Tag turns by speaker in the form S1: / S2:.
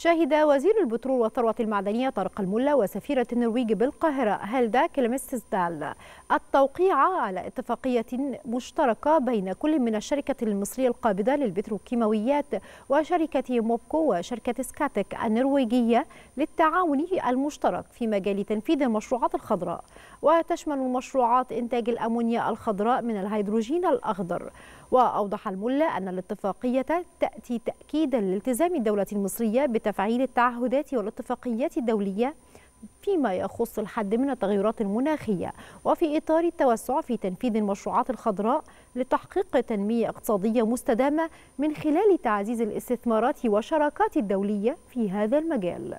S1: شهد وزير البترول والثروة المعدنية طارق الملا وسفيرة النرويج بالقاهرة هالدا كلمستسدال التوقيع على اتفاقية مشتركة بين كل من الشركة المصرية القابضة للبتروكيماويات وشركة موبكو وشركة سكاتك النرويجية للتعاون المشترك في مجال تنفيذ المشروعات الخضراء وتشمل المشروعات إنتاج الأمونيا الخضراء من الهيدروجين الأخضر وأوضح الملا أن الاتفاقية تأتي تأكيدا لالتزام الدولة المصرية بت تفعيل التعهدات والاتفاقيات الدولية فيما يخص الحد من التغيرات المناخية وفي إطار التوسع في تنفيذ المشروعات الخضراء لتحقيق تنمية اقتصادية مستدامة من خلال تعزيز الاستثمارات والشراكات الدولية في هذا المجال